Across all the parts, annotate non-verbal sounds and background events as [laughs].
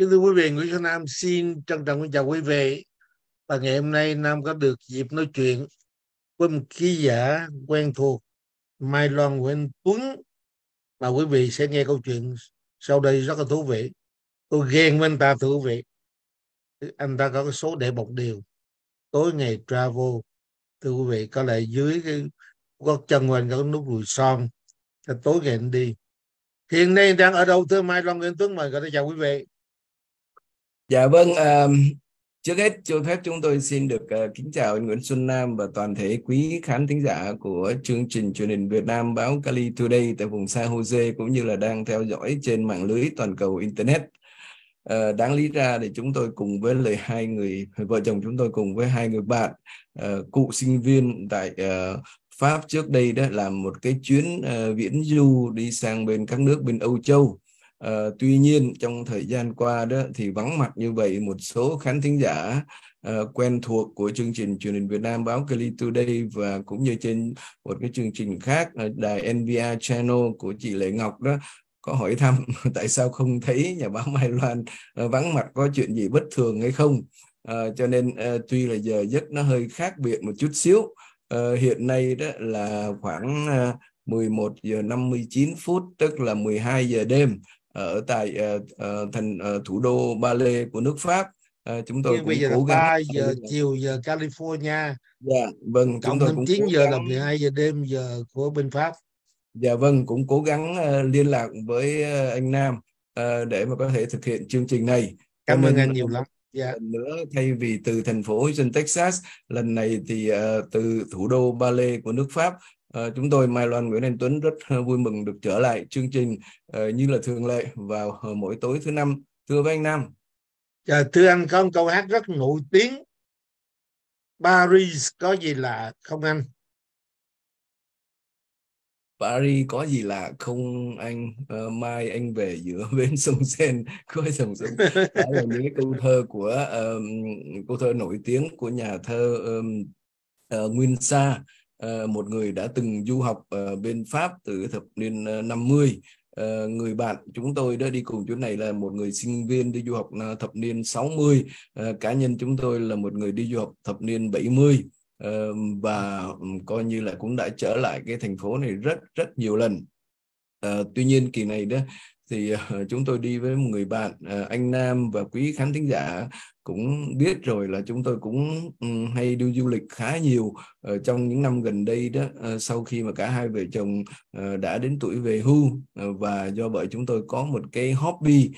Kính thưa quý vị, Nguyễn Xuân Nam xin trân trọng kính chào quý vị. Và ngày hôm nay Nam có được dịp nói chuyện với một ký giả quen thuộc Mai Loan Nguyễn Tuấn và quý vị sẽ nghe câu chuyện sau đây rất là thú vị. Tôi ghen với anh ta thú vị. Anh ta có cái số để bọc điều. Tối ngày travel, thưa quý vị, có lẽ dưới cái gót chân của anh có nút ruồi son. Tối ngày anh đi. Hiện nay đang ở đâu thưa Mai Loan Nguyễn Tuấn mời gọi chào quý vị. Dạ vâng, uh, trước hết cho phép chúng tôi xin được uh, kính chào anh Nguyễn Xuân Nam và toàn thể quý khán thính giả của chương trình truyền hình Việt Nam báo Cali Today tại vùng San Jose cũng như là đang theo dõi trên mạng lưới toàn cầu Internet. Uh, đáng lý ra thì chúng tôi cùng với lời hai người vợ chồng chúng tôi cùng với hai người bạn uh, ờ, cụ sinh viên tại uh, Pháp trước đây đó làm một cái chuyến uh, viễn du đi sang bên các nước bên Âu Châu Uh, tuy nhiên trong thời gian qua đó thì vắng mặt như vậy một số khán thính giả uh, quen thuộc của chương trình truyền hình Việt Nam báo Cali Today và cũng như trên một cái chương trình khác ờ, đài NVR Channel của chị Lệ Ngọc đó có hỏi thăm [laughs] tại sao không thấy nhà báo Mai Loan uh, vắng mặt có chuyện gì bất thường hay không uh, cho nên uh, tuy là giờ giấc nó hơi khác biệt một chút xíu uh, hiện nay đó là khoảng uh, 11 giờ 59 phút tức là 12 giờ đêm Ờ, ở tại uh, thành uh, thủ đô ba lê của nước pháp uh, chúng tôi Như cũng giờ cố gắng 3 giờ chiều giờ California dạ yeah, vâng Cộng chúng tôi cũng 9 giờ gắng. là 12 giờ đêm giờ của bên pháp dạ vâng cũng cố gắng uh, liên lạc với uh, anh Nam uh, để mà có thể thực hiện chương trình này cảm, cảm ơn anh nhiều lắm Yeah. Dạ. nữa thay vì từ thành phố Houston, Texas, lần này thì uh, từ thủ đô Ba Lê của nước Pháp Ờ, chúng tôi Mai Loan Nguyễn Anh Tuấn rất ờ, vui mừng được trở lại chương trình uh, như là thường lệ vào uh, mỗi tối thứ năm. Thưa với anh Nam. À, thưa anh có một câu hát rất nổi tiếng. Paris có gì là không anh? Paris có gì là không anh uh, mai anh về giữa [laughs] bên sông Sen có dòng sông đó là những cái câu thơ của um, câu thơ nổi tiếng của nhà thơ um, uh, Nguyên Sa Ờ, một người đã từng du học ở bên Pháp từ thập niên 50 ờ, ờ, người bạn chúng tôi đã đi cùng chỗ này là một người sinh viên đi du học thập niên 60 cá nhân chúng tôi là một người đi du học thập niên 70 và coi như là cũng đã trở lại cái thành phố này rất rất nhiều lần À, tuy nhiên kỳ này đó thì ờ, chúng tôi đi với một người bạn ờ, anh Nam và quý khán thính giả cũng biết rồi là chúng tôi cũng ừ, hay đi du lịch khá nhiều ờ, trong những năm gần đây đó sau khi mà cả hai vợ chồng đã đến tuổi về hưu và do vậy chúng tôi có một cái hobby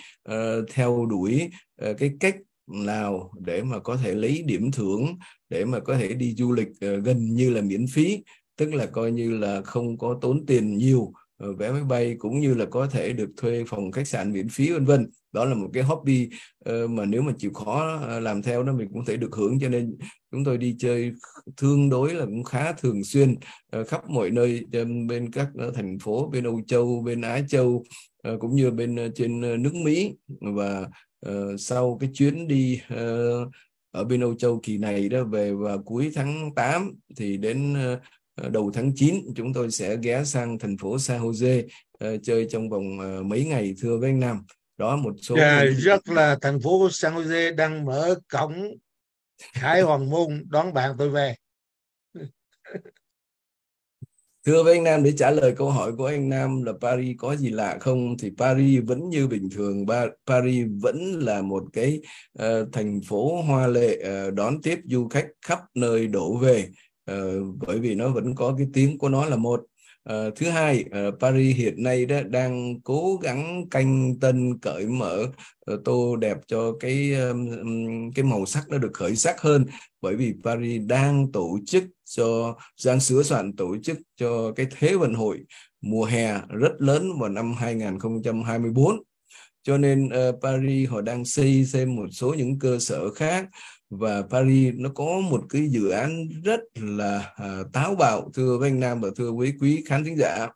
theo đuổi cái cách nào để mà có thể lấy điểm thưởng để mà có thể đi du lịch gần như là miễn phí tức là coi như là không có tốn tiền nhiều Ờ, vé máy bay cũng như là có thể được thuê phòng khách sạn miễn phí vân vân đó là một cái hobby ờ, mà nếu mà chịu khó ờ, làm theo đó mình cũng thể được hưởng cho nên chúng tôi đi chơi tương đối là cũng khá thường xuyên khắp mọi nơi bên các thành phố bên Âu Châu bên Á Châu cũng như bên trên nước Mỹ và sau cái chuyến đi ở bên Âu Châu kỳ này đó về vào cuối tháng 8 thì đến Ờ, đầu tháng 9 chúng tôi sẽ ghé sang thành phố San Jose uh, chơi trong vòng uh, mấy ngày thưa với anh Nam đó một số yeah, rất là thành phố San Jose đang mở cổng Khải Hoàng Môn đón bạn tôi về [laughs] Thưa với anh Nam, để trả lời câu hỏi của anh Nam là Paris có gì lạ không? Thì Paris vẫn như bình thường, Paris vẫn là một cái uh, thành phố hoa lệ uh, đón tiếp du khách khắp nơi đổ về. Ờ, bởi vì nó vẫn có cái tiếng của nó là một Uh, thứ hai, uh, Paris hiện nay đó đang cố gắng canh tân cởi mở tô đẹp cho cái cái màu sắc nó được khởi sắc hơn bởi vì Paris đang tổ chức cho đang sửa soạn tổ chức cho cái thế vận hội mùa hè rất lớn vào năm 2024 cho nên uh, Paris họ đang xây thêm một số những cơ sở khác và Paris nó có một cái dự án rất là uh, táo bạo thưa với anh Nam và thưa với quý khán thính giả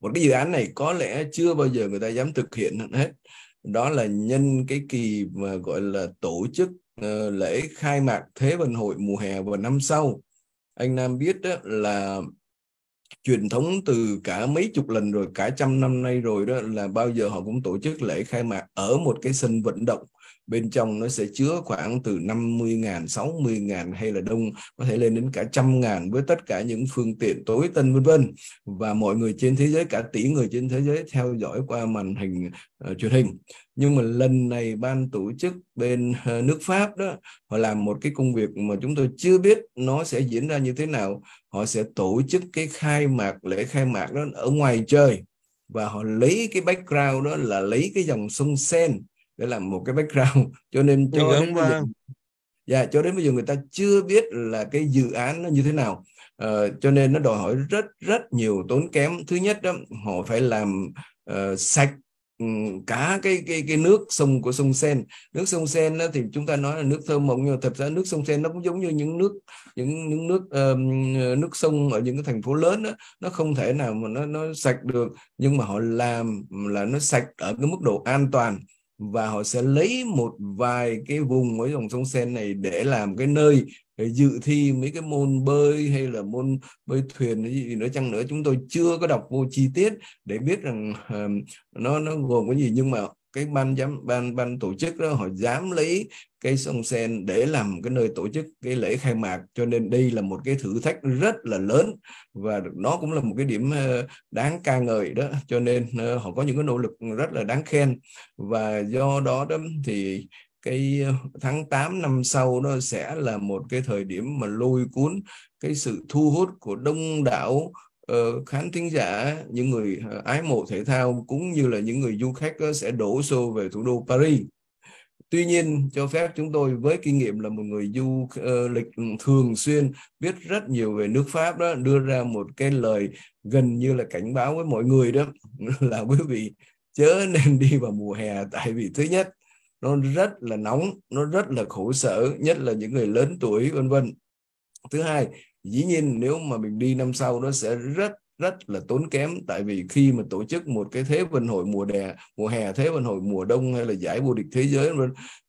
một cái dự án này có lẽ chưa bao giờ người ta dám thực hiện hết đó là nhân cái kỳ mà gọi là tổ chức uh, lễ khai mạc Thế vận hội mùa hè vào năm sau anh Nam biết đó là truyền thống từ cả mấy chục lần rồi cả trăm năm nay rồi đó là bao giờ họ cũng tổ chức lễ khai mạc ở một cái sân vận động bên trong nó sẽ chứa khoảng từ 50.000, 60.000 hay là đông có thể lên đến cả trăm ngàn với tất cả những phương tiện tối tân vân vân và mọi người trên thế giới cả tỷ người trên thế giới theo dõi qua màn hình uh, truyền hình nhưng mà lần này ban tổ chức bên ờ, nước Pháp đó họ làm một cái công việc mà chúng tôi chưa biết nó sẽ diễn ra như thế nào họ sẽ tổ chức cái khai mạc lễ khai mạc đó ở ngoài trời và họ lấy cái background đó là lấy cái dòng sông Sen để làm một cái background [laughs] cho nên cho đến bây giờ, vâng. dạ cho đến bây giờ người ta chưa biết là cái dự án nó như thế nào à, cho nên nó đòi hỏi rất rất nhiều tốn kém thứ nhất đó họ phải làm uh, sạch ừ, cả cái cái cái nước sông của sông sen nước sông sen đó, thì chúng ta nói là nước thơm mộng nhưng mà thật ra nước sông sen nó cũng giống như những nước những những nước uh, nước sông ở những cái thành phố lớn đó, nó không thể nào mà nó nó sạch được nhưng mà họ làm là nó sạch ở cái mức độ an toàn và họ sẽ lấy một vài cái vùng với dòng sông sen này để làm cái nơi để dự thi mấy cái môn bơi hay là môn bơi thuyền hay gì nữa chăng nữa chúng tôi chưa có đọc vô chi tiết để biết rằng uh, nó nó gồm cái gì nhưng mà cái ban giám ban ban tổ chức đó họ dám lấy cái sông sen để làm cái nơi tổ chức cái lễ khai mạc cho nên đây là một cái thử thách rất là lớn và nó cũng là một cái điểm ờ, đáng ca ngợi đó cho nên ờ, họ có những cái nỗ lực rất là đáng khen và do đó đó thì cái ờ, tháng 8 năm sau nó sẽ là một cái thời điểm mà lôi cuốn cái sự thu hút của đông đảo Ờ, khán thính giả, những người ờ, ái mộ thể thao cũng như là những người du khách sẽ đổ xô về thủ đô Paris. Tuy nhiên, cho phép chúng tôi với kinh nghiệm là một người du ờ, lịch ừ, thường xuyên biết rất nhiều về nước Pháp đó, đưa ra một cái lời gần như là cảnh báo với mọi người đó [laughs] là quý vị chớ nên đi vào mùa hè tại vì thứ nhất nó rất là nóng, nó rất là khổ sở, nhất là những người lớn tuổi vân vân. Thứ hai, dĩ nhiên nếu mà mình đi năm sau nó sẽ rất rất là tốn kém tại vì khi mà tổ chức một cái thế vận hội mùa đè mùa hè thế vận hội mùa đông hay là giải vô địch thế giới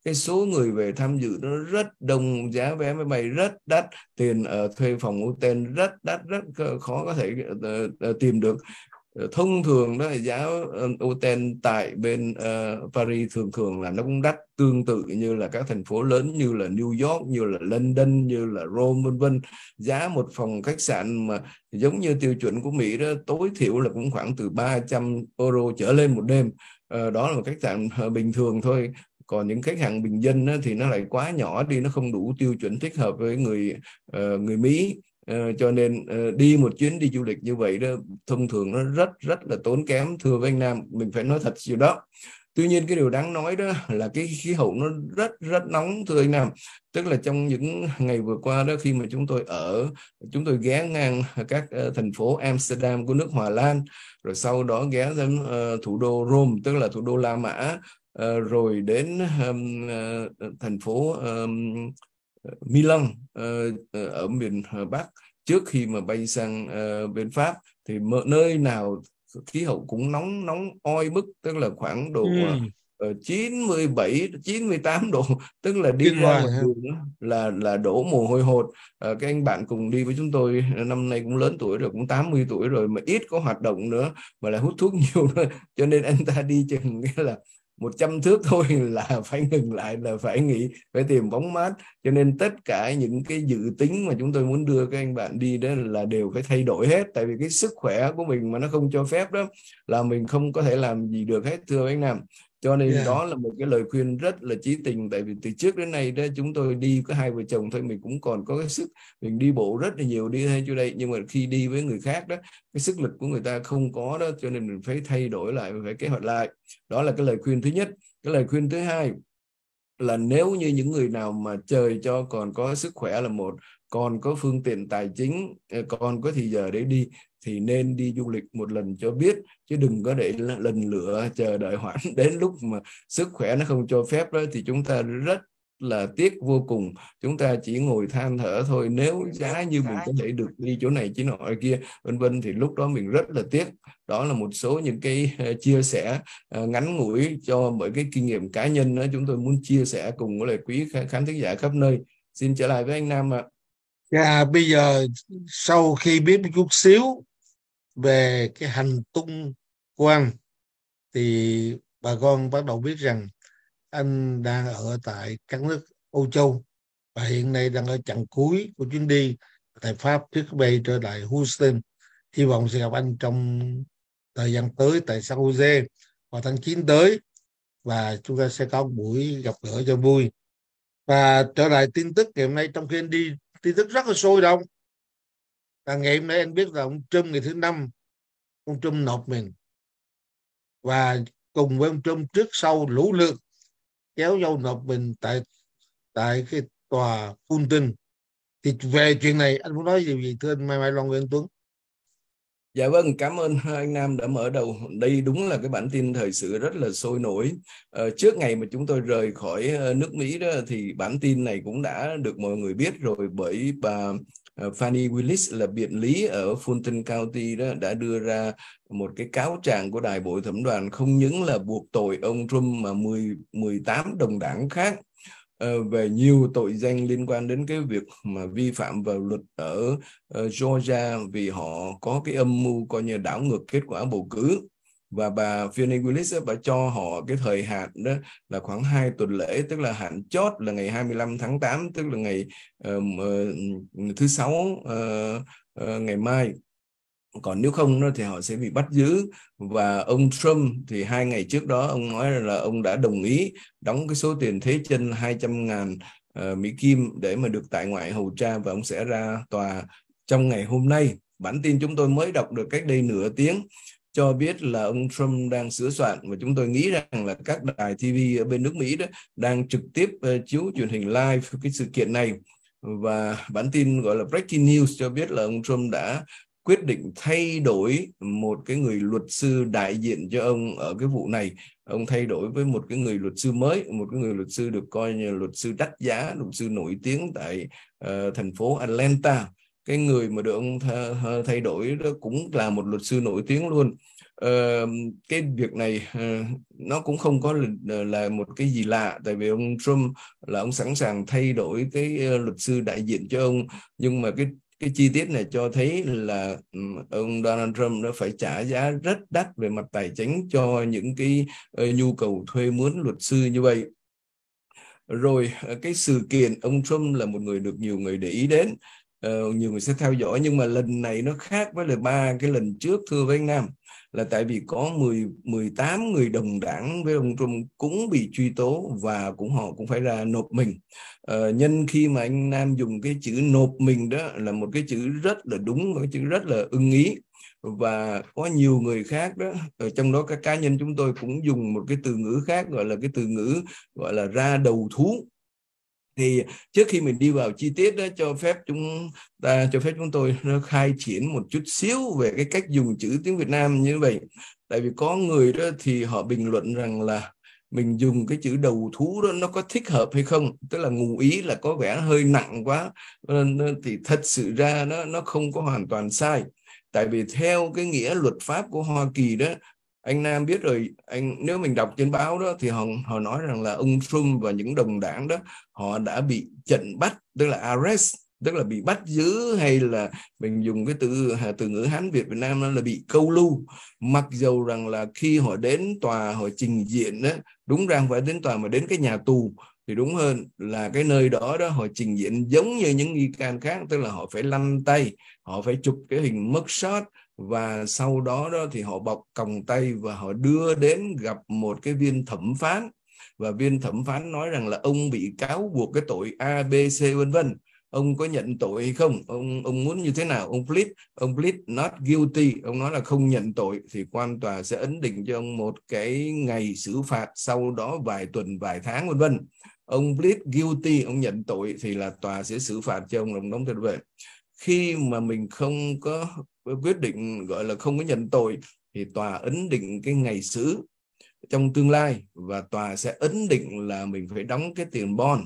cái số người về tham dự nó rất đông giá vé máy bay rất đắt tiền uh, thuê phòng hotel rất đắt rất khó có thể uh, uh, tìm được Ờ, thông thường đó là giá Oten ờ, tại bên uh, Paris thường thường là nó cũng đắt tương tự như là các thành phố lớn như là New York như là London như là Rome vân vân giá một phòng khách sạn mà giống như tiêu chuẩn của Mỹ đó tối thiểu là cũng khoảng từ 300 euro trở lên một đêm uh, đó là một khách sạn bình thường thôi còn những khách hàng bình dân á, thì nó lại quá nhỏ đi nó không đủ tiêu chuẩn thích hợp với người uh, người Mỹ Ờ, cho nên ờ, đi một chuyến đi du lịch như vậy đó thông thường nó rất rất là tốn kém thưa với anh Nam mình phải nói thật điều đó tuy nhiên cái điều đáng nói đó là cái khí hậu nó rất rất nóng thưa anh Nam tức là trong những ngày vừa qua đó khi mà chúng tôi ở chúng tôi ghé ngang các ờ, thành phố Amsterdam của nước Hòa Lan rồi sau đó ghé đến thủ đô Rome tức là thủ đô La Mã rồi đến thành phố Milan ờ, ờ, ở miền ờ, Bắc trước khi mà bay sang bên Pháp thì nơi nào khí hậu cũng nóng nóng oi bức tức là khoảng độ ừ. 97 98 độ [laughs] tức là đi qua là là đổ mồ hôi hột à, các anh bạn cùng đi với chúng tôi năm nay cũng lớn tuổi rồi cũng 80 tuổi rồi mà ít có hoạt động nữa mà lại hút thuốc nhiều nữa [laughs] cho nên anh ta đi chừng nghĩa là 100 thước [laughs] thôi là phải ngừng lại là phải nghỉ phải tìm bóng mát cho nên tất cả những cái dự tính mà chúng tôi muốn đưa các anh bạn đi đó là đều phải thay đổi hết tại vì cái sức khỏe của mình mà nó không cho phép đó là mình không có thể làm gì được hết thưa anh Nam cho nên yeah. đó là một cái lời khuyên rất là trí tình tại vì từ trước đến nay đó chúng tôi đi có hai vợ chồng thôi mình cũng còn có cái sức mình đi bộ rất là nhiều đi hay chỗ đây nhưng mà khi đi với người khác đó cái sức lực của người ta không có đó cho nên mình phải thay đổi lại mình phải kế hoạch lại đó là cái lời khuyên thứ nhất cái lời khuyên thứ hai là nếu như những người nào mà trời cho còn có sức khỏe là một còn có phương tiện tài chính ờ, còn có thì giờ để đi thì nên đi du lịch một lần cho biết chứ đừng có để lần lửa chờ đợi hoãn [laughs] đến lúc mà sức khỏe nó không cho phép đó thì chúng ta rất là tiếc vô cùng chúng ta chỉ ngồi than thở thôi nếu giá như mình có thể được đi chỗ này chỗ nọ kia vân vân thì lúc đó mình rất là tiếc đó là một số những cái ờ, chia sẻ ờ, ngắn ngủi cho bởi cái kinh nghiệm cá nhân đó chúng tôi muốn chia sẻ cùng với lại quý khán thính giả khắp nơi xin trở lại với anh Nam ạ à. Dạ, yeah, bây giờ sau khi biết một chút xíu về cái hành tung quan thì bà con bắt đầu biết rằng anh đang ở tại các nước Âu Châu và hiện nay đang ở chặng cuối của chuyến đi tại Pháp trước khi bay trở lại Houston. Hy vọng sẽ gặp anh trong thời gian tới tại San Jose vào tháng 9 tới và chúng ta sẽ có một buổi gặp gỡ cho vui. Và trở lại tin tức ngày hôm nay trong khi anh đi tin tức rất là sôi động và ngày hôm nay anh biết là ông Trump ngày thứ năm ông Trump nộp mình và cùng với ông Trump trước sau lũ lượt kéo nhau nộp mình tại tại cái tòa phun tinh thì về chuyện này anh muốn nói gì gì thưa anh Mai Mai Loan Nguyễn Tuấn Dạ vâng, cảm ơn anh Nam đã mở đầu. Đây đúng là cái bản tin thời sự rất là sôi nổi. À, trước ngày mà chúng tôi rời khỏi ờ, nước Mỹ đó thì bản tin này cũng đã được mọi người biết rồi bởi bà Ờ, Fannie Willis là biện lý ở Fulton County đó đã đưa ra một cái cáo trạng của đại bội thẩm đoàn không những là buộc tội ông Trump mà 10 18 đồng đảng khác ờ, về nhiều tội danh liên quan đến cái việc mà vi phạm vào luật ở ờ, Georgia vì họ có cái âm mưu coi như đảo ngược kết quả bầu cử và bà Fiona Willis bà cho họ cái thời hạn đó là khoảng 2 tuần lễ tức là hạn chót là ngày 25 tháng 8 tức là ngày uh, thứ sáu uh, uh, ngày mai còn nếu không thì họ sẽ bị bắt giữ và ông Trump thì hai ngày trước đó ông nói là ông đã đồng ý đóng cái số tiền thế chân 200 ngàn uh, Mỹ Kim để mà được tại ngoại hầu tra và ông sẽ ra tòa trong ngày hôm nay bản tin chúng tôi mới đọc được cách đây nửa tiếng cho biết là ông Trump đang sửa soạn và chúng tôi nghĩ rằng là các đài TV ở bên nước Mỹ đó đang trực tiếp ờ, chiếu truyền hình live cái sự kiện này và bản tin gọi là breaking news cho biết là ông Trump đã quyết định thay đổi một cái người luật sư đại diện cho ông ở cái vụ này ông thay đổi với một cái người luật sư mới một cái người luật sư được coi như luật sư đắt giá luật sư nổi tiếng tại uh, thành phố Atlanta cái người mà được ông thay đổi đó cũng là một luật sư nổi tiếng luôn Uh, cái việc này ờ, nó cũng không có là, một cái gì lạ tại vì ông Trump là ông sẵn sàng thay đổi cái ờ, luật sư đại diện cho ông nhưng mà cái cái chi tiết này cho thấy là ông Donald Trump đã phải trả giá rất đắt về mặt tài chính cho những cái nhu cầu thuê mướn luật sư như vậy rồi cái sự kiện ông Trump là một người được nhiều người để ý đến uh, nhiều người sẽ theo dõi nhưng mà lần này nó khác với là ba cái lần trước thưa với anh Nam là tại vì có 10 18 người đồng đảng với ông Trump cũng bị truy tố và cũng họ cũng phải ra nộp mình. Ờ, nhân khi mà anh Nam dùng cái chữ nộp mình đó là một cái chữ rất là đúng, một cái chữ rất là ưng ý và có nhiều người khác đó ở trong đó các cá nhân chúng tôi cũng dùng một cái từ ngữ khác gọi là cái từ ngữ gọi là ra đầu thú thì trước khi mình đi vào chi tiết đó cho phép chúng ta cho phép chúng tôi nó khai triển một chút xíu về cái cách dùng chữ tiếng Việt Nam như vậy tại vì có người đó thì họ bình luận rằng là mình dùng cái chữ đầu thú đó nó có thích hợp hay không tức là ngụ ý là có vẻ hơi nặng quá nên thì thật sự ra nó nó không có hoàn toàn sai tại vì theo cái nghĩa luật pháp của Hoa Kỳ đó anh Nam biết rồi anh nếu mình đọc trên báo đó thì họ họ nói rằng là ông Trump và những đồng đảng đó họ đã bị trận bắt tức là arrest tức là bị bắt giữ hay là mình dùng cái từ từ ngữ Hán Việt Việt Nam đó là bị câu lưu mặc dầu rằng là khi họ đến tòa họ trình diện đó đúng ra không phải đến tòa mà đến cái nhà tù thì đúng hơn là cái nơi đó đó họ trình diện giống như những nghi can khác tức là họ phải lăn tay họ phải chụp cái hình mất sót và sau đó đó thì họ bọc còng tay và họ đưa đến gặp một cái viên thẩm phán và viên thẩm phán nói rằng là ông bị cáo buộc cái tội A B C vân vân ông có nhận tội hay không ông ông muốn như thế nào ông plead ông plead not guilty ông nói là không nhận tội thì quan tòa sẽ ấn định cho ông một cái ngày xử phạt sau đó vài tuần vài tháng vân vân ông plead guilty ông nhận tội thì là tòa sẽ xử phạt cho ông đồng đóng tiền về khi mà mình không có với quyết định gọi là không có nhận tội thì tòa ấn định cái ngày xử trong tương lai và tòa sẽ ấn định là mình phải đóng cái tiền bon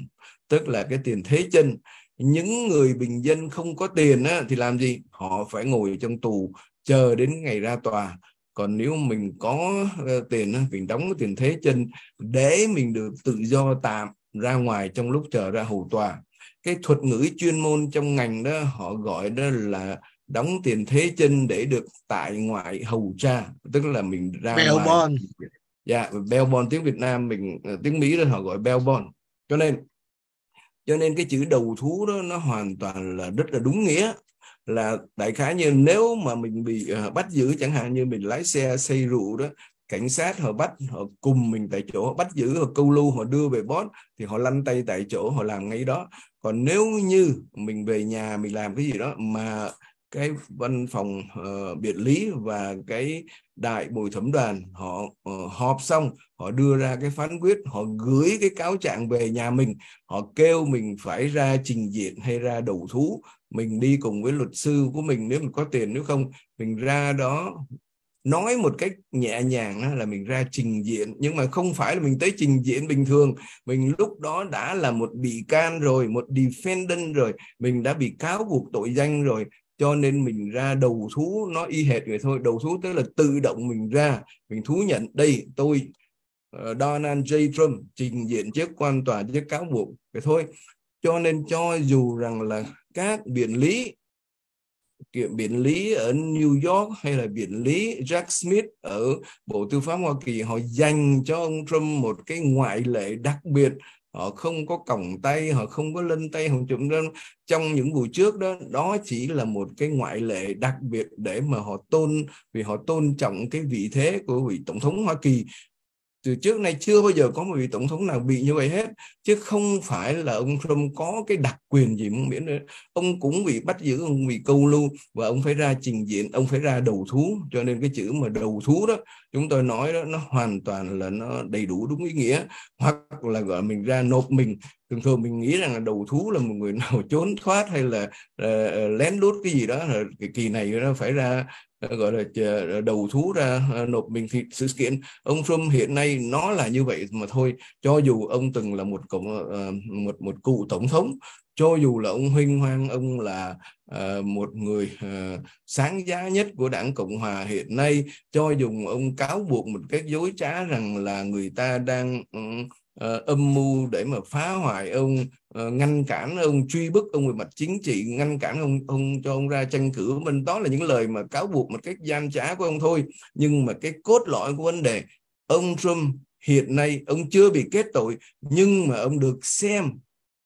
tức là cái tiền thế chân những người bình dân không có tiền á, thì làm gì họ phải ngồi trong tù chờ đến ngày ra tòa còn nếu mình có ờ, tiền mình đóng tiền thế chân để mình được tự do tạm ra ngoài trong lúc chờ ra hầu tòa cái thuật ngữ chuyên môn trong ngành đó họ gọi đó là đóng tiền thế chân để được tại ngoại hầu tra tức là mình ra Melbourne dạ yeah, Melbourne tiếng Việt Nam mình ờ, tiếng Mỹ đó họ gọi Melbourne cho nên cho nên cái chữ đầu thú đó nó hoàn toàn là rất là đúng nghĩa là đại khái như nếu mà mình bị uh, bắt giữ chẳng hạn như mình lái xe say rượu đó cảnh sát họ bắt họ cùng mình tại chỗ họ bắt giữ họ câu lưu họ đưa về bót thì họ lăn tay tại chỗ họ làm ngay đó còn nếu như mình về nhà mình làm cái gì đó mà cái văn phòng uh, biệt lý và cái đại bồi thẩm đoàn họ uh, họp xong họ đưa ra cái phán quyết họ gửi cái cáo trạng về nhà mình họ kêu mình phải ra trình diện hay ra đầu thú mình đi cùng với luật sư của mình nếu mình có tiền nếu không mình ra đó nói một cách nhẹ nhàng là mình ra trình diện nhưng mà không phải là mình tới trình diện bình thường mình lúc đó đã là một bị can rồi một defendant rồi mình đã bị cáo buộc tội danh rồi cho nên mình ra đầu thú nó y hệt vậy thôi đầu thú tức là tự động mình ra mình thú nhận đây tôi ờ, Donald J Trump trình diện trước quan tòa trước cáo buộc vậy thôi cho nên cho dù rằng là các biện lý kiện biện lý ở New York hay là biện lý Jack Smith ở Bộ Tư pháp Hoa Kỳ họ dành cho ông Trump một cái ngoại lệ đặc biệt họ không có còng tay họ không có lên tay họ chụm lên trong những vụ trước đó đó chỉ là một cái ngoại lệ đặc biệt để mà họ tôn vì họ tôn trọng cái vị thế của vị tổng thống hoa kỳ từ trước nay chưa bao giờ có một vị tổng thống nào bị như vậy hết chứ không phải là ông Trump có cái đặc quyền gì miễn nữa ông cũng bị bắt giữ ông bị câu lưu và ông phải ra trình diện ông phải ra đầu thú cho nên cái chữ mà đầu thú đó chúng tôi nói đó nó hoàn toàn là nó đầy đủ đúng ý nghĩa hoặc là gọi mình ra nộp mình thường thường mình nghĩ rằng là đầu thú là một người [laughs] nào trốn thoát hay là uh, lén lút cái gì đó cái kỳ này nó phải ra ờ, gọi là đầu thú ra nộp mình thì sự kiện ông Trump hiện nay nó là như vậy mà thôi cho dù ông từng là một cộng một một cụ tổng thống cho dù là ông huynh hoang ông là uh, một người uh, sáng giá nhất của đảng cộng hòa hiện nay cho dù ông cáo buộc một cách dối trá rằng là người ta đang uh, âm mưu để mà phá hoại ông uh, ngăn cản ông truy bức ông về mặt chính trị ngăn cản ông ông cho ông ra tranh cử mình đó là những lời mà cáo buộc một cách gian trá của ông thôi nhưng mà cái cốt lõi của vấn đề ông Trump hiện nay ông chưa bị kết tội nhưng mà ông được xem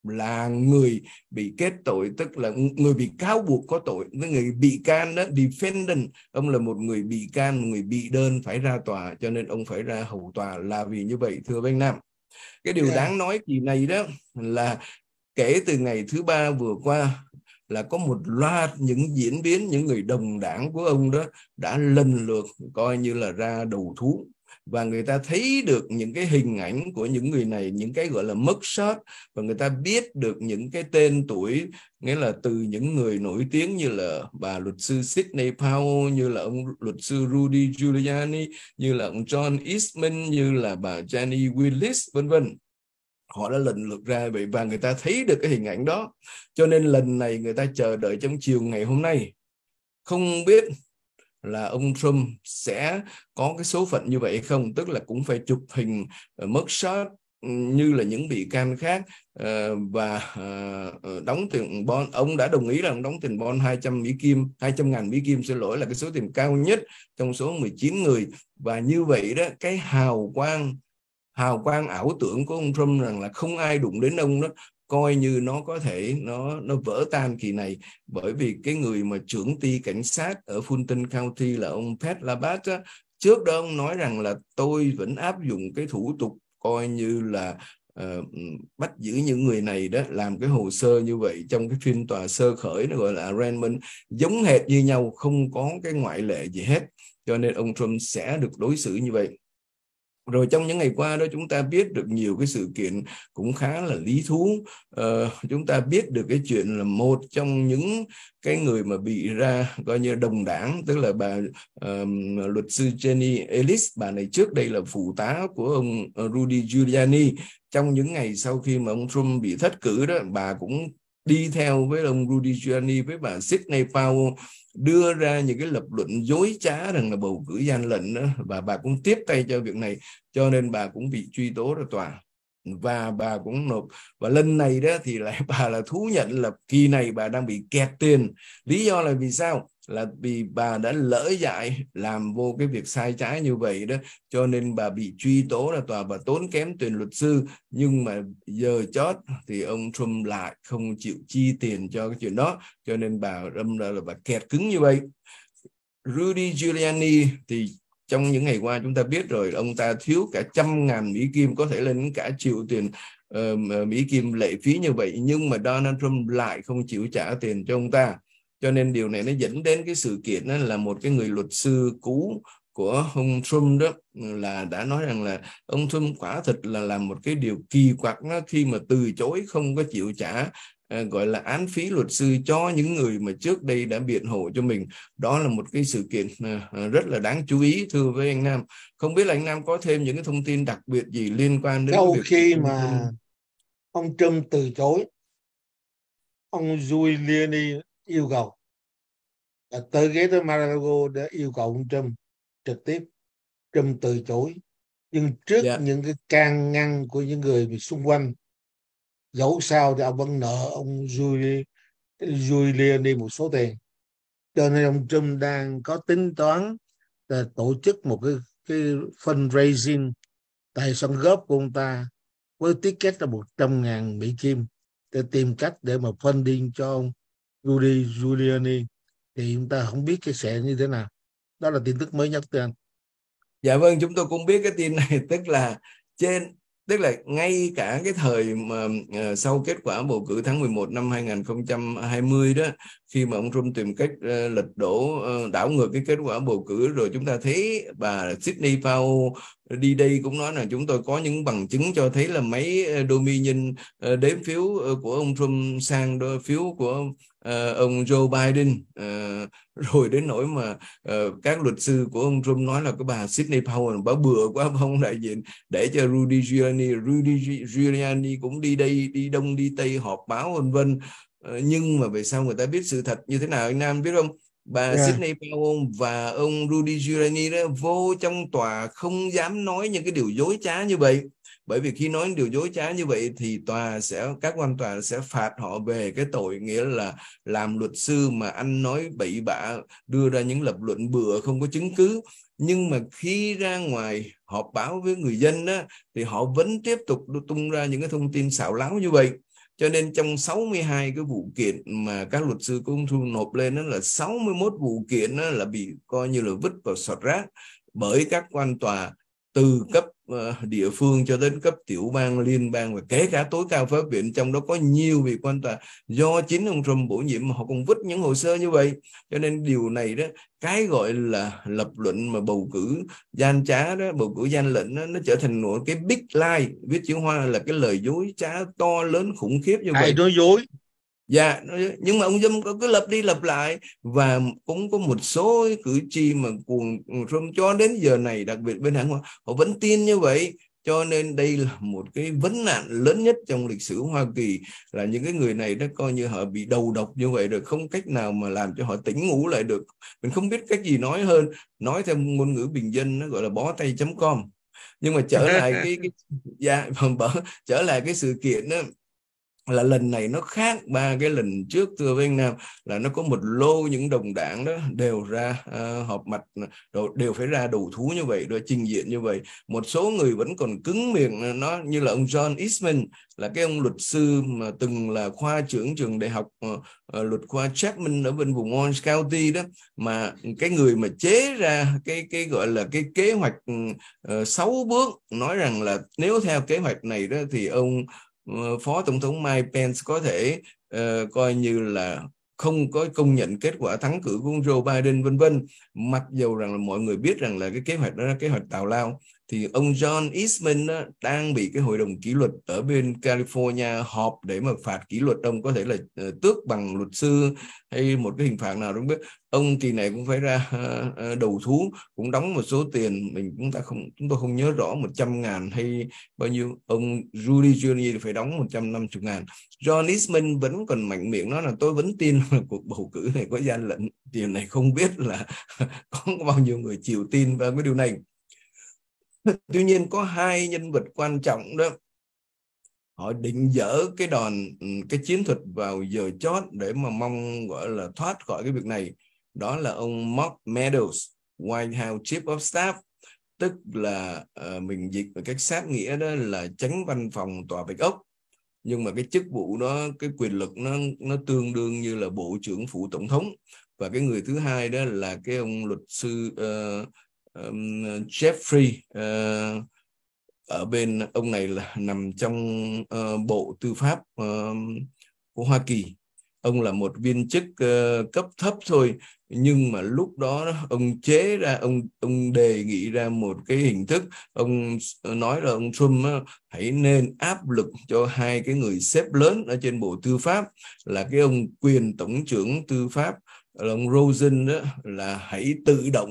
là người bị kết tội tức là người bị cáo buộc có tội người bị can đó defendant ông là một người bị can người bị đơn phải ra tòa cho nên ông phải ra hầu tòa là vì như vậy thưa anh Nam cái điều yeah. Dạ. đáng nói kỳ này đó là kể từ ngày thứ ba vừa qua là có một loạt những diễn biến những người đồng đảng của ông đó đã lần lượt coi như là ra đầu thú và người ta thấy được những cái hình ảnh của những người này những cái gọi là mất sót và người ta biết được những cái tên tuổi nghĩa là từ những người nổi tiếng như là bà luật sư Sidney Powell như là ông luật sư Rudy Giuliani như là ông John Eastman như là bà Jenny Willis vân vân họ đã lần lượt ra vậy và người ta thấy được cái hình ảnh đó cho nên lần này người ta chờ đợi trong chiều ngày hôm nay không biết là ông Trump sẽ có cái số phận như vậy không tức là cũng phải chụp hình ờ, mất shot như là những bị can khác ờ, và ờ, đóng tiền bon ông đã đồng ý là ông đóng tiền bon 200 mỹ kim 200 ngàn mỹ kim xin lỗi là cái số tiền cao nhất trong số 19 người và như vậy đó cái hào quang hào quang ảo tưởng của ông Trump rằng là không ai đụng đến ông đó coi như nó có thể nó nó vỡ tan kỳ này bởi vì cái người mà trưởng ty cảnh sát ở Fulton County là ông Pat Labat á, trước đó ông nói rằng là tôi vẫn áp dụng cái thủ tục coi như là uh, bắt giữ những người này đó làm cái hồ sơ như vậy trong cái phiên tòa sơ khởi nó gọi là arraignment giống hệt như nhau không có cái ngoại lệ gì hết cho nên ông Trump sẽ được đối xử như vậy rồi trong những ngày qua đó chúng ta biết được nhiều cái sự kiện cũng khá là lý thú ờ, chúng ta biết được cái chuyện là một trong những cái người mà bị ra coi như đồng đảng tức là bà uh, luật sư Jenny Ellis bà này trước đây là phụ tá của ông ờ, Rudy Giuliani trong những ngày sau khi mà ông Trump bị thất cử đó bà cũng đi theo với ông Rudy Giuliani với bà Sidney Powell đưa ra những cái lập luận dối trá rằng là bầu cử gian lận đó, và bà cũng tiếp tay cho việc này cho nên bà cũng bị truy tố ra tòa và bà cũng nộp và lần này đó thì lại [laughs] bà là thú nhận là kỳ này bà đang bị kẹt tiền lý do là vì sao là vì bà đã lỡ dại làm vô cái việc sai trái như vậy đó cho nên bà bị truy tố là tòa bà tốn kém tuyển luật sư nhưng mà giờ chót thì ông Trump lại không chịu chi tiền cho cái chuyện đó cho nên bà đâm ra là bà kẹt cứng như vậy Rudy Giuliani thì trong những ngày qua chúng ta biết rồi ông ta thiếu cả trăm ngàn mỹ kim có thể lên cả triệu tiền uh, mỹ kim lệ phí như vậy nhưng mà Donald Trump lại không chịu trả tiền cho ông ta cho nên điều này nó dẫn đến cái sự kiện đó là một cái người luật sư cũ của ông Trump đó là đã nói rằng là ông Trump quả thật là làm một cái điều kỳ quặc đó khi mà từ chối không có chịu trả à, gọi là án phí luật sư cho những người mà trước đây đã biện hộ cho mình đó là một cái sự kiện à, à, rất là đáng chú ý thưa với anh Nam không biết là anh Nam có thêm những cái thông tin đặc biệt gì liên quan đến sau việc... khi mà ông Trump từ chối ông Giuliani yêu cầu là tự ghé tới Malago để yêu cầu ông Trump trực tiếp Trump từ chối nhưng trước yeah. Dạ. những cái can ngăn của những người xung quanh dẫu sao thì ông vẫn nợ ông Giuliani một số tiền cho nên ông Trump đang có tính toán là tổ chức một cái cái fundraising tài sản góp của ông ta với tiết kết là 100 ngàn Mỹ Kim để tìm cách để mà funding cho ông Rudy Giuliani thì chúng ta không biết chia sẻ như thế nào đó là tin tức mới nhất thưa anh dạ vâng chúng tôi cũng biết cái tin này [laughs] tức là trên tức là ngay cả cái thời mà uh, sau kết quả bầu cử tháng 11 năm 2020 đó khi mà ông Trump tìm cách uh, lật đổ uh, đảo ngược cái kết quả bầu cử rồi chúng ta thấy bà Sydney Powell đi đây cũng nói là chúng tôi có những bằng chứng cho thấy là mấy Dominion đếm phiếu của ông Trump sang phiếu của uh, ông Joe Biden uh, rồi đến nỗi mà uh, các luật sư của ông Trump nói là cái bà Sydney Powell bà bừa quá không đại diện để cho Rudy Giuliani Rudy Giuliani cũng đi đây đi đông đi tây họp báo vân vân uh, nhưng mà về sau người ta biết sự thật như thế nào anh Nam biết không bà yeah. Dạ. Sydney Powell và ông Rudy Giuliani đó vô trong tòa không dám nói những cái điều dối trá như vậy bởi vì khi nói điều dối trá như vậy thì tòa sẽ các quan tòa sẽ phạt họ về cái tội nghĩa là làm luật sư mà anh nói bậy bạ đưa ra những lập luận bừa không có chứng cứ nhưng mà khi ra ngoài họp báo với người dân đó thì họ vẫn tiếp tục tung ra những cái thông tin xạo láo như vậy cho nên trong 62 cái vụ kiện mà các luật sư cũng thu nộp lên đó là 61 vụ kiện đó là bị coi như là vứt vào sọt rác bởi các quan tòa từ cấp Ờ, địa phương cho đến cấp tiểu bang liên bang và kể cả tối cao pháp viện trong đó có nhiều vị quan tòa do chính ông Trump bổ nhiệm mà họ cũng vứt những hồ sơ như vậy cho nên điều này đó cái gọi là lập luận mà bầu cử gian trá đó bầu cử gian lận đó, nó trở thành một cái big lie viết chữ hoa là cái lời dối trá to lớn khủng khiếp như vậy ai nói dối dạ nhưng mà ông Dâm cứ, cứ lặp đi lập lại và cũng có một số cử tri mà cuồng Trump cho đến giờ này đặc biệt bên Hàn Quốc họ vẫn tin như vậy cho nên đây là một cái vấn nạn lớn nhất trong lịch sử Hoa Kỳ là những cái người này nó coi như họ bị đầu độc như vậy rồi không cách nào mà làm cho họ tỉnh ngủ lại được mình không biết cách gì nói hơn nói theo ngôn ngữ bình dân nó gọi là bó tay chấm com nhưng mà trở [laughs] lại cái, cái dạ [laughs] vâng, bở, trở lại cái sự kiện đó là lần này nó khác ba cái lần trước thưa với anh Nam là nó có một lô những đồng đảng đó đều ra uh, họp mặt đều, đều phải ra đầu thú như vậy rồi trình diện như vậy một số người vẫn còn cứng miệng ờ, nó như là ông John Eastman là cái ông luật sư mà từng là khoa trưởng trường đại học uh, luật khoa Chapman ở bên vùng Orange County đó mà cái người mà chế ra cái cái gọi là cái kế hoạch uh, bước nói rằng là nếu theo kế hoạch này đó thì ông Ờ, phó tổng thống Mike Pence có thể uh, coi như là không có công nhận kết quả thắng cử của Joe Biden vân vân mặc dù rằng là mọi người biết rằng là cái kế hoạch đó là kế hoạch tào lao thì ông John Eastman đó, đang bị cái hội đồng kỷ luật ở bên California họp để mà phạt kỷ luật ông có thể là ờ, tước bằng luật sư hay một cái hình phạt nào đúng không biết ông kỳ này cũng phải ra ờ, ờ, đầu thú cũng đóng một số tiền mình chúng ta không chúng tôi không nhớ rõ 100 ngàn hay bao nhiêu ông Rudy Giuliani phải đóng 150 ngàn John Eastman vẫn còn mạnh miệng nói là tôi vẫn tin là cuộc bầu cử này có gian lận điều này không biết là [laughs] có bao nhiêu người chịu tin vào cái điều này [laughs] tuy nhiên có hai nhân vật quan trọng đó họ định dỡ cái đòn ừ, cái chiến thuật vào giờ chót để mà mong gọi là thoát khỏi cái việc này đó là ông Mark Meadows White House Chief of Staff tức là uh, mình dịch một cách sát nghĩa đó là tránh văn phòng tòa bạch ốc nhưng mà cái chức vụ đó, cái quyền lực nó nó tương đương như là bộ trưởng phụ tổng thống và cái người thứ hai đó là cái ông luật sư uh, um, Jeffrey uh, ở bên ông này là nằm trong uh, bộ tư pháp uh, của Hoa Kỳ ông là một viên chức uh, cấp thấp thôi nhưng mà lúc đó ông chế ra ông ông đề nghị ra một cái hình thức ông nói là ông Trump á, hãy nên áp lực cho hai cái người xếp lớn ở trên bộ tư pháp là cái ông quyền tổng trưởng tư pháp là ông Rosen đó là hãy tự động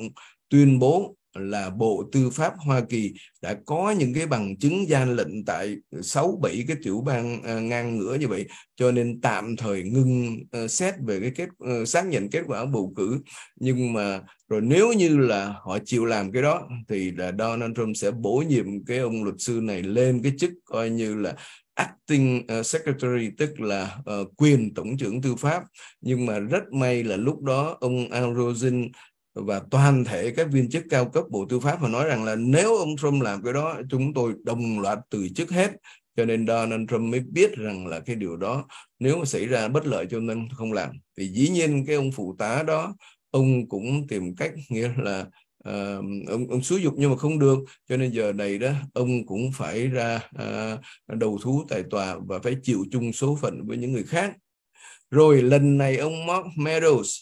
tuyên bố là Bộ Tư pháp Hoa Kỳ đã có những cái bằng chứng gian lệnh tại 6 7 cái tiểu bang à, ngang ngửa như vậy cho nên tạm thời ngưng ờ, xét về cái kết ờ, xác nhận kết quả bầu cử nhưng mà rồi nếu như là họ chịu làm cái đó thì là Donald Trump sẽ bổ nhiệm cái ông luật sư này lên cái chức coi như là acting ờ, secretary tức là uh, quyền tổng trưởng tư pháp nhưng mà rất may là lúc đó ông Al Rosen và toàn thể các viên chức cao cấp Bộ Tư pháp và nói rằng là nếu ông Trump làm cái đó chúng tôi đồng loạt từ chức hết cho nên Donald Trump mới biết rằng là cái điều đó nếu mà xảy ra bất lợi cho nên không làm thì dĩ nhiên cái ông phụ tá đó ông cũng tìm cách nghĩa là uh, ông, ông xúi dục nhưng mà không được cho nên giờ này đó ông cũng phải ra uh, đầu thú tại tòa và phải chịu chung số phận với những người khác rồi lần này ông Mark Meadows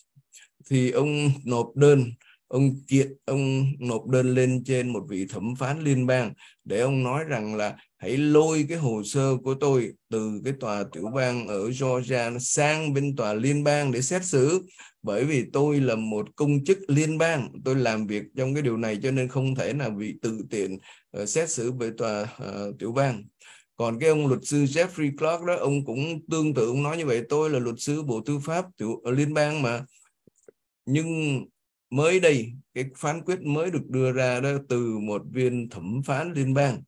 thì ông nộp đơn ông kiện ông nộp đơn lên trên một vị thẩm phán liên bang để ông nói rằng là hãy lôi cái hồ sơ của tôi từ cái tòa tiểu bang ở Georgia sang bên tòa liên bang để xét xử bởi vì tôi là một công chức liên bang tôi làm việc trong cái điều này cho nên không thể là bị tự tiện ờ, xét xử về tòa uh, tiểu bang còn cái ông luật sư Jeffrey Clark đó ông cũng tương tự ông nói như vậy tôi là luật sư bộ tư pháp tiểu, uh, liên bang mà nhưng mới đây cái phán quyết mới được đưa ra đó từ một viên thẩm phán liên bang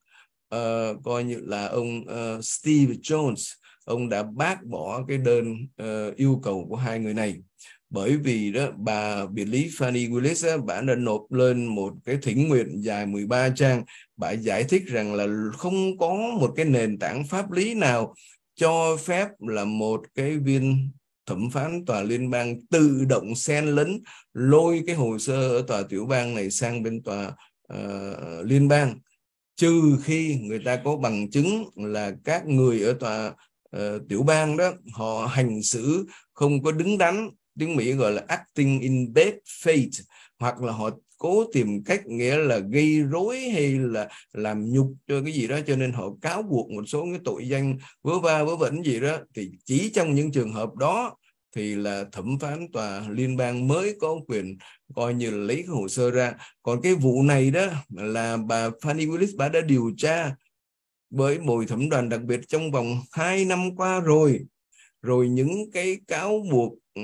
uh, coi như là ông uh, Steve Jones ông đã bác bỏ cái đơn uh, yêu cầu của hai người này bởi vì đó bà biệt lý Fanny Willis bà đã nộp lên một cái thỉnh nguyện dài 13 trang bà giải thích rằng là không có một cái nền tảng pháp lý nào cho phép là một cái viên thẩm phán tòa liên bang tự động xen lấn lôi cái hồ sơ ở tòa tiểu bang này sang bên tòa uh, liên bang trừ khi người ta có bằng chứng là các người ở tòa uh, tiểu bang đó họ hành xử không có đứng đắn tiếng Mỹ gọi là acting in bad faith hoặc là họ cố tìm cách nghĩa là gây rối hay là làm nhục cho cái gì đó cho nên họ cáo buộc một số cái tội danh vớ va vớ vẩn gì đó thì chỉ trong những trường hợp đó thì là thẩm phán tòa liên bang mới có quyền coi như là lấy cái hồ sơ ra còn cái vụ này đó là bà Fanny Willis bà đã điều tra với bồi thẩm đoàn đặc biệt trong vòng 2 năm qua rồi rồi những cái cáo buộc ừ,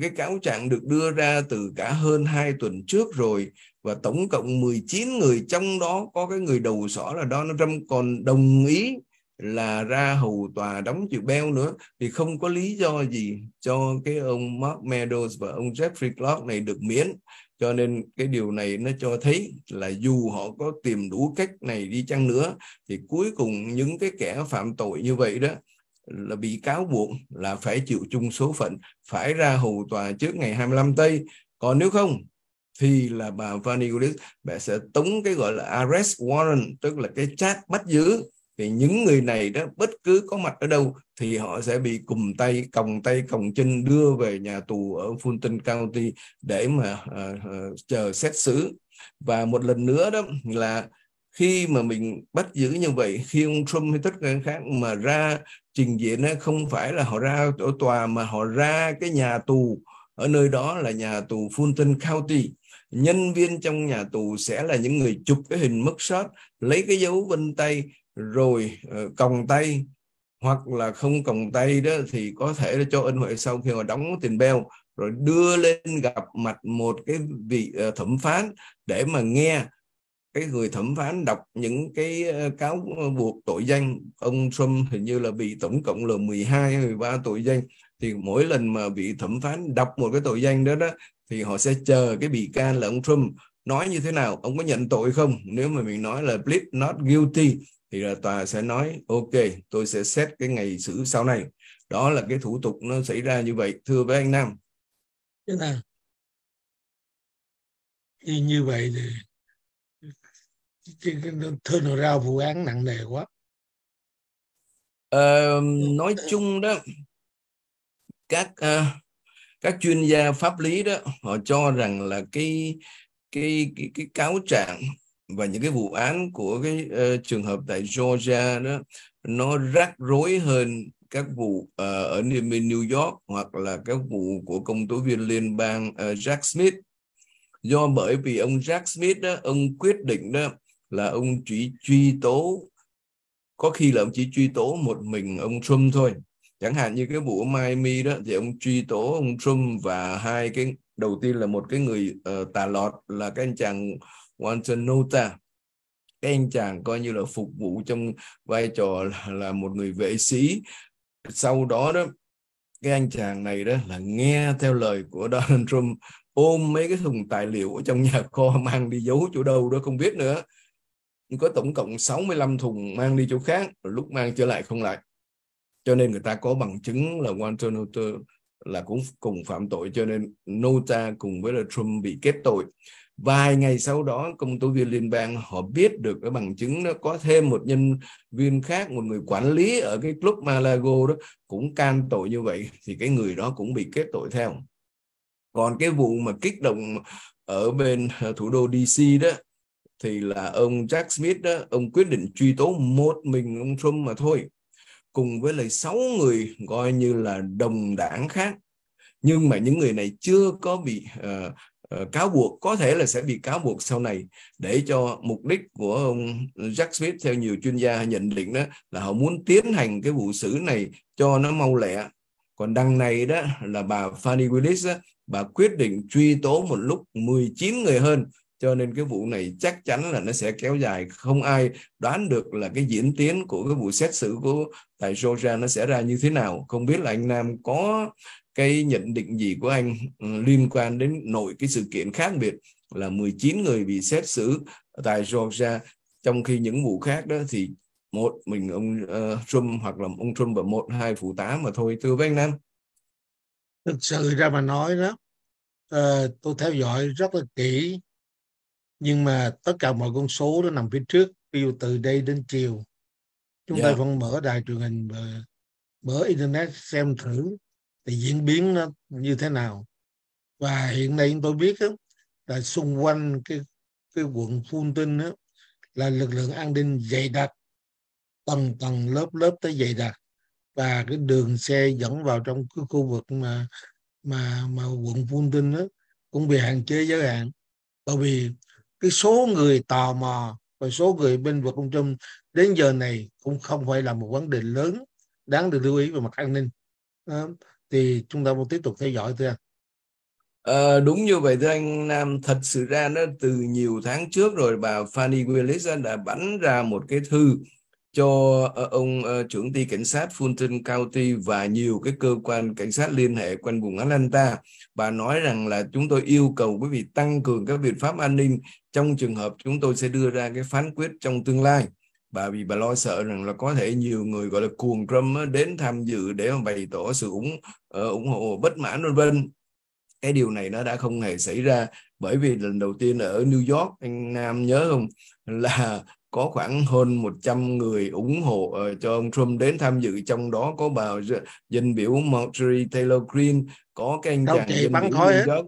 cái cáo trạng được đưa ra từ cả hơn 2 tuần trước rồi và tổng cộng 19 người trong đó có cái người đầu sỏ là Donald Trump còn đồng ý là ra hầu tòa đóng chịu beo nữa thì không có lý do gì cho cái ông Mark Meadows và ông Jeffrey Clark này được miễn cho nên cái điều này nó cho thấy là dù họ có tìm đủ cách này đi chăng nữa thì cuối cùng những cái kẻ phạm tội như vậy đó là bị cáo buộc là phải chịu chung số phận phải ra hầu tòa trước ngày 25 Tây còn nếu không thì là bà Vanigulis bà sẽ tống cái gọi là arrest warrant tức là cái chat bắt giữ thì những người này đó bất cứ có mặt ở đâu thì họ sẽ bị cùng tay còng tay còng chân đưa về nhà tù ở Fulton County để mà uh, uh, chờ xét xử và một lần nữa đó là khi mà mình bắt giữ như vậy khi ông Trump hay tất cả khác mà ra trình diện không phải là họ ra ở tòa mà họ ra cái nhà tù ở nơi đó là nhà tù Fulton County nhân viên trong nhà tù sẽ là những người chụp cái hình mất sót lấy cái dấu vân tay rồi ờ, còng tay hoặc là không còng tay đó thì có thể là cho anh Huệ sau khi mà đóng tiền beo rồi đưa lên gặp mặt một cái vị ờ, thẩm phán để mà nghe cái người thẩm phán đọc những cái ờ, cáo buộc tội danh ông Trump hình như là bị tổng cộng là 12 13 tội danh thì mỗi lần mà bị thẩm phán đọc một cái tội danh đó đó thì họ sẽ chờ cái bị can là ông Trump nói như thế nào ông có nhận tội không nếu mà mình nói là plead not guilty thì là tòa sẽ nói ok tôi sẽ xét cái ngày xử sau này đó là cái thủ tục nó xảy ra như vậy thưa với anh Nam thế là như, như vậy thì thưa nó ra vụ án nặng nề quá uh, nói chung đó các uh, các chuyên gia pháp lý đó họ cho rằng là cái cái cái, cái cáo trạng và những cái vụ án của cái uh, trường hợp tại Georgia đó nó rắc rối hơn các vụ uh, ở New York hoặc là các vụ của công tố viên liên bang uh, Jack Smith do bởi vì ông Jack Smith đó ông quyết định đó là ông chỉ truy tố có khi là ông chỉ truy tố một mình ông Trump thôi chẳng hạn như cái vụ Miami đó thì ông truy tố ông Trump và hai cái đầu tiên là một cái người uh, tà lọt là cái anh chàng Walter Nota cái anh chàng coi như là phục vụ trong vai trò là, là một người vệ sĩ sau đó đó cái anh chàng này đó là nghe theo lời của Donald Trump ôm mấy cái thùng tài liệu ở trong nhà kho mang đi giấu chỗ đâu đó không biết nữa có tổng cộng 65 thùng mang đi chỗ khác lúc mang trở lại không lại cho nên người ta có bằng chứng là Walter Nutter là cũng cùng phạm tội cho nên Nota cùng với là Trump bị kết tội vài ngày sau đó công tố viên liên bang họ biết được cái bằng chứng nó có thêm một nhân viên khác một người quản lý ở cái club Malago đó cũng can tội như vậy thì cái người đó cũng bị kết tội theo còn cái vụ mà kích động ở bên ờ, thủ đô DC đó thì là ông Jack Smith đó ông quyết định truy tố một mình ông Trump mà thôi cùng với lại sáu người coi như là đồng đảng khác nhưng mà những người này chưa có bị uh, uh, cáo buộc có thể là sẽ bị cáo buộc sau này để cho mục đích của ông Jack Smith theo nhiều chuyên gia nhận định đó là họ muốn tiến hành cái vụ xử này cho nó mau lẹ còn đằng này đó là bà Fanny Willis đó, bà quyết định truy tố một lúc 19 người hơn cho nên cái vụ này chắc chắn là nó sẽ kéo dài không ai đoán được là cái diễn tiến của cái vụ xét xử của tại Georgia nó sẽ ra như thế nào không biết là anh Nam có cái nhận định gì của anh ừ, liên quan đến nội cái sự kiện khác biệt là 19 người bị xét xử tại Georgia trong khi những vụ khác đó thì một mình ông uh, Trump hoặc là ông Trump và một hai phụ tá mà thôi thưa với anh Nam thực sự ra mà nói đó uh, tôi theo dõi rất là kỹ nhưng mà tất cả mọi con số nó nằm phía trước ví dụ từ đây đến chiều chúng yeah. ta dạ. vẫn mở đài truyền hình mở internet xem thử thì diễn biến nó như thế nào và hiện nay chúng tôi biết đó, là xung quanh cái cái quận Phun Tinh đó, là lực lượng an ninh dày đặc tầng tầng lớp lớp tới dày đặc và cái đường xe dẫn vào trong cái khu vực mà mà mà quận Phun Tinh đó cũng bị hạn chế giới hạn bởi vì cái số người tò mò và số người bên vực ông chung đến giờ này cũng không phải là một vấn đề lớn đáng được lưu ý về mặt an ninh à, thì chúng ta muốn tiếp tục theo dõi thưa À, đúng như vậy thưa anh Nam thật sự ra nó từ nhiều tháng trước rồi bà Fanny Willis đã bắn ra một cái thư cho ờ, ông ờ, trưởng ty cảnh sát Fulton County và nhiều cái cơ quan cảnh sát liên hệ quanh vùng Atlanta và nói rằng là chúng tôi yêu cầu quý vị tăng cường các biện pháp an ninh trong trường hợp chúng tôi sẽ đưa ra cái phán quyết trong tương lai bà vì bà lo sợ rằng là có thể nhiều người gọi là cuồng Trump đến tham dự để mà bày tỏ sự ủng ờ, ủng hộ bất mãn vân vân cái điều này nó đã không hề xảy ra bởi vì lần đầu tiên ở New York anh Nam nhớ không là có khoảng hơn 100 người ủng hộ uh, cho ông Trump đến tham dự trong đó có bà dân biểu Marjorie Taylor Greene có cái anh Đâu chàng dân biểu đó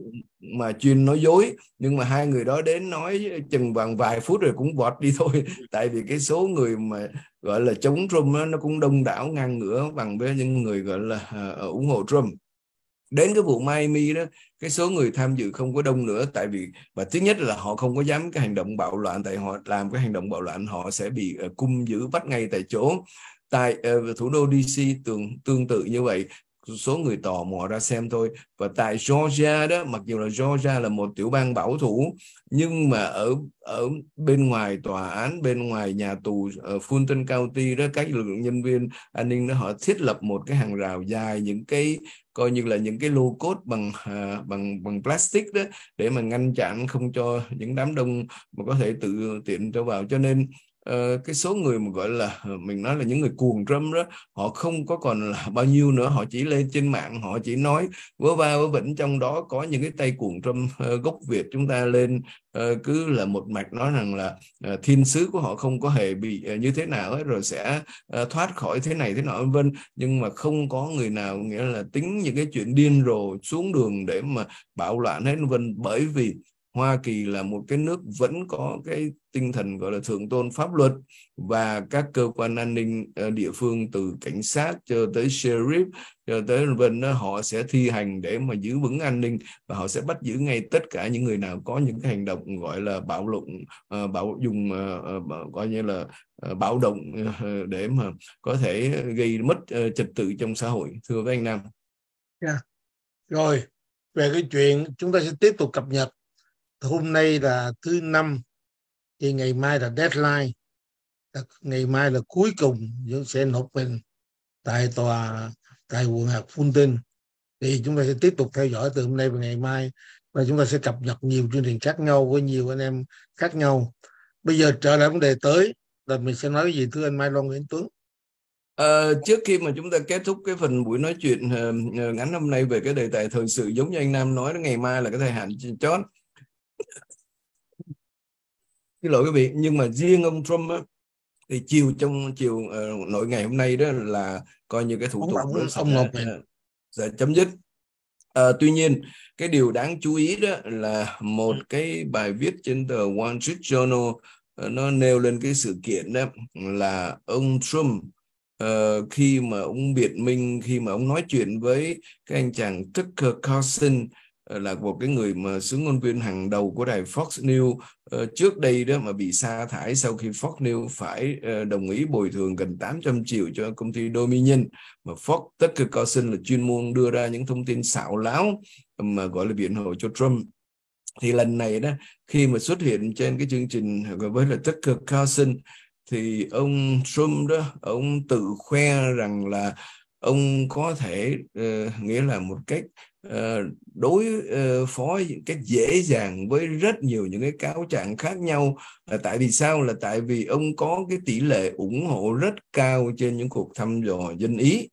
mà chuyên nói dối nhưng mà hai người đó đến nói chừng bằng vài phút rồi cũng vọt đi thôi [laughs] tại vì cái số người mà gọi là chống Trump đó, nó cũng đông đảo ngang ngửa bằng với những người gọi là uh, ủng hộ Trump đến cái vụ Miami đó cái số người tham dự không có đông nữa tại vì và thứ nhất là họ không có dám cái hành động bạo loạn tại họ làm cái hành động bạo loạn họ sẽ bị uh, cung giữ bắt ngay tại chỗ tại uh, thủ đô DC tương tương tự như vậy số người tò mò ra xem thôi và tại Georgia đó mặc dù là Georgia là một tiểu bang bảo thủ nhưng mà ở ở bên ngoài tòa án bên ngoài nhà tù ở ờ, Fulton County đó các lực lượng nhân viên an ninh đó họ thiết lập một cái hàng rào dài những cái coi như là những cái lô cốt bằng à, bằng bằng plastic đó để mà ngăn chặn không cho những đám đông mà có thể tự tiện cho vào cho nên uh, cái số người mà gọi là mình nói là những người cuồng Trump đó họ không có còn là [laughs] bao nhiêu nữa họ chỉ lên trên mạng họ chỉ nói vớ va vớ vĩnh trong đó có những cái tay cuồng Trump uh, ờ, gốc Việt chúng ta lên uh, cứ là một mạch nói rằng là uh, thiên sứ của họ không có hề bị uh, như thế nào ấy rồi sẽ uh, thoát khỏi thế này thế nọ vân nhưng mà không có người nào nghĩa là tính những cái chuyện điên rồ xuống đường để mà bạo loạn hết vân bởi vì Hoa Kỳ là một cái nước vẫn có cái tinh thần gọi là thượng tôn pháp luật và các cơ quan an ninh ờ, địa phương từ cảnh sát cho tới sheriff cho tới vân họ sẽ thi hành để mà giữ vững an ninh và họ sẽ bắt giữ ngay tất cả những người nào có những cái hành động gọi là bạo lụng ờ, bạo dùng ờ, coi như là bạo động để mà có thể gây mất trật tự trong xã hội thưa các anh Nam. Yeah. Dạ. Rồi về cái chuyện chúng ta sẽ tiếp tục cập nhật hôm nay là thứ năm thì ngày mai là deadline là, ngày mai là cuối cùng chúng sẽ nộp mình tại tòa tại quận hạt phun thì chúng ta sẽ tiếp tục theo dõi từ hôm nay và ngày mai và chúng ta sẽ cập nhật nhiều chương trình khác nhau với nhiều anh em khác nhau bây giờ trở lại vấn đề tới là mình sẽ nói cái gì thưa anh Mai Long Nguyễn Tuấn À, trước khi mà chúng ta kết thúc cái phần buổi nói chuyện uh, ngắn hôm nay về cái đề tài thời sự giống như anh Nam nói đó, ngày mai là cái thời hạn chót xin lỗi quý vị nhưng mà riêng ông Trump á, thì chiều trong chiều uh, nội ngày hôm nay đó là coi như cái thủ tục ông, xong Ngọc ờ, sẽ, chấm dứt à, tuy nhiên cái điều đáng chú ý đó là một ừ. cái bài viết trên tờ Wall Street Journal nó nêu lên cái sự kiện đó là ông Trump uh, khi mà ông biện minh khi mà ông nói chuyện với cái anh chàng Tucker Carlson Ờ, là một cái người mà sướng ngôn viên hàng đầu của đài Fox News ờ, trước đây đó mà bị sa thải sau khi Fox News phải ờ, đồng ý bồi thường gần 800 triệu cho công ty Dominion mà Fox Tucker Carlson là chuyên môn đưa ra những thông tin xạo láo mà gọi là biện hộ cho Trump thì lần này đó khi mà xuất hiện trên cái chương trình với là Tucker Carlson thì ông Trump đó ông tự khoe rằng là ông có thể uh, nghĩa là một cách Ờ, đối ờ, phó cách dễ dàng với rất nhiều những cái cáo trạng khác nhau là tại vì sao là tại vì ông có cái tỷ lệ ủng hộ rất cao trên những cuộc thăm dò dân ý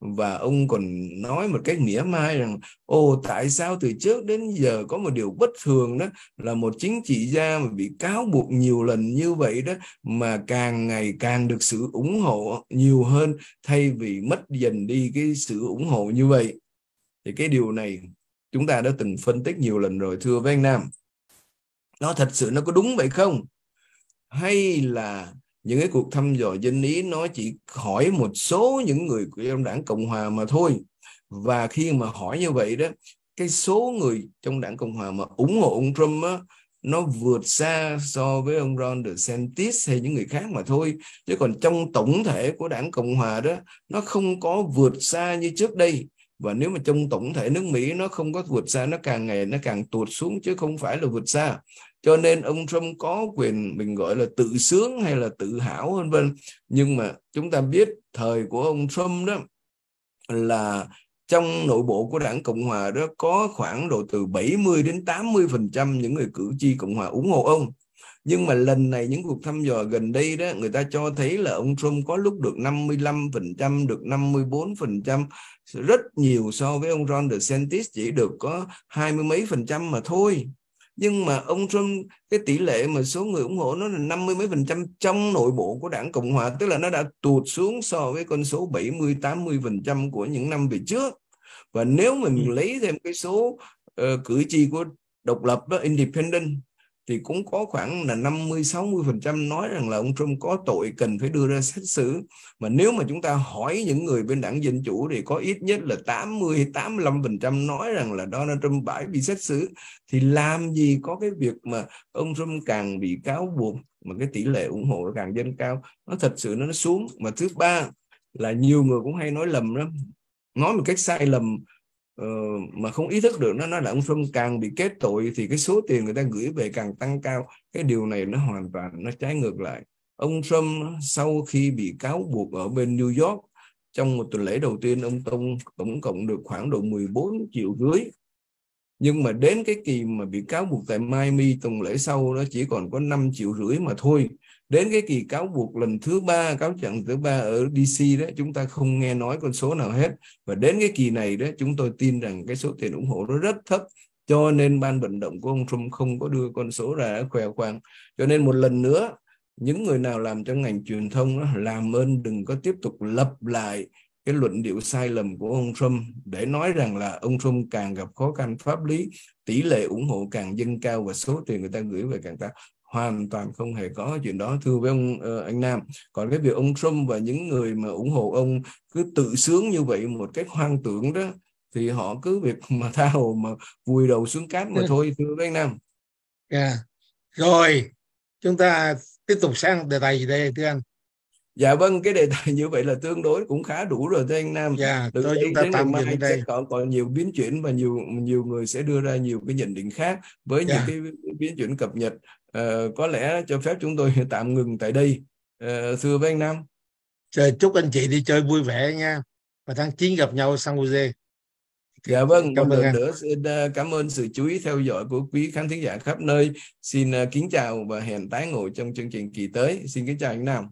và ông còn nói một cách mỉa mai rằng ô tại sao từ trước đến giờ có một điều bất thường đó là một chính trị gia mà bị cáo buộc nhiều lần như vậy đó mà càng ngày càng được sự ủng hộ nhiều hơn thay vì mất dần đi cái sự ủng hộ như vậy thì cái điều này chúng ta đã từng phân tích nhiều lần rồi thưa với anh Nam nó thật sự nó có đúng vậy không hay là những cái cuộc thăm dò dân ý nó chỉ hỏi một số những người của trong đảng cộng hòa mà thôi và khi mà hỏi như vậy đó cái số người trong đảng cộng hòa mà ủng hộ ông trump á, nó vượt xa so với ông ron DeSantis hay những người khác mà thôi chứ còn trong tổng thể của đảng cộng hòa đó nó không có vượt xa như trước đây và nếu mà trong tổng thể nước Mỹ nó không có vượt xa nó càng ngày nó càng tụt xuống chứ không phải là vượt xa cho nên ông Trump có quyền mình gọi là tự sướng hay là tự hảo vân vân nhưng mà chúng ta biết thời của ông Trump đó là trong nội bộ của đảng Cộng Hòa đó có khoảng độ từ 70 đến 80 phần trăm những người cử tri Cộng Hòa ủng hộ ông nhưng mà lần này những cuộc thăm dò gần đây đó người ta cho thấy là ông Trump có lúc được 55% được 54% rất nhiều so với ông Ron DeSantis chỉ được có hai mươi mấy phần trăm mà thôi nhưng mà ông Trump cái tỷ lệ mà số người ủng hộ nó là 50 mấy phần trăm trong nội bộ của đảng Cộng Hòa tức là nó đã tụt xuống so với con số 70 80 phần trăm của những năm về trước và nếu mình ừ. lấy thêm cái số uh, cử tri của độc lập đó independent thì cũng có khoảng là 50 60 phần trăm nói rằng là ông Trump có tội cần phải đưa ra xét xử mà nếu mà chúng ta hỏi những người bên đảng dân chủ thì có ít nhất là 80 85 phần trăm nói rằng là Donald Trump phải bị xét xử thì làm gì có cái việc mà ông Trump càng bị cáo buộc mà cái tỷ lệ ủng hộ càng dâng cao nó thật sự nó xuống mà thứ ba là nhiều người cũng hay nói lầm đó nói một cách sai lầm Ờ, mà không ý thức được nó nó là ông Trump càng bị kết tội thì cái số tiền người ta gửi về càng tăng cao cái điều này nó hoàn toàn nó trái ngược lại ông Trump sau khi bị cáo buộc ở bên New York trong một tuần lễ đầu tiên ông Tông tổng cộng được khoảng độ 14 triệu rưỡi nhưng mà đến cái kỳ mà bị cáo buộc tại Miami tuần lễ sau nó chỉ còn có 5 triệu rưỡi mà thôi đến cái kỳ cáo buộc lần thứ ba cáo trạng thứ ba ở DC đó chúng ta không nghe nói con số nào hết và đến cái kỳ này đó chúng tôi tin rằng cái số tiền ủng hộ nó rất thấp cho nên ban vận động của ông Trump không có đưa con số ra khoe khoang cho nên một lần nữa những người nào làm trong ngành truyền thông đó, làm ơn đừng có tiếp tục lập lại cái luận điệu sai lầm của ông Trump để nói rằng là ông Trump càng gặp khó khăn pháp lý, tỷ lệ ủng hộ càng dâng cao và số tiền người ta gửi về càng cao hoàn toàn không hề có chuyện đó thưa với ông ờ, anh Nam còn cái việc ông Trump và những người mà ủng hộ ông cứ tự sướng như vậy một cách hoang tưởng đó thì họ cứ việc mà tha hồ mà vùi đầu xuống cát mà [laughs] thôi thưa với anh Nam yeah. Dạ. rồi chúng ta tiếp tục sang đề tài gì đây thưa anh dạ vâng cái đề tài như vậy là tương đối cũng khá đủ rồi thưa anh Nam dạ Từ tôi chúng ta tạm dừng đây chắc còn còn nhiều biến chuyển và nhiều nhiều người sẽ đưa ra nhiều cái nhận định khác với dạ. những cái biến chuyển cập nhật Ờ, có lẽ cho phép chúng tôi [laughs] tạm ngừng tại đây uh, thưa với anh Nam Trời, chúc anh chị đi chơi vui vẻ nha và tháng 9 gặp nhau ở San Jose Dạ vâng, cảm ơn nữa xin ờ, cảm ơn sự chú ý theo dõi của quý khán thính giả khắp nơi. Xin kính chào và hẹn tái ngộ trong chương trình kỳ tới. Xin kính chào anh Nam.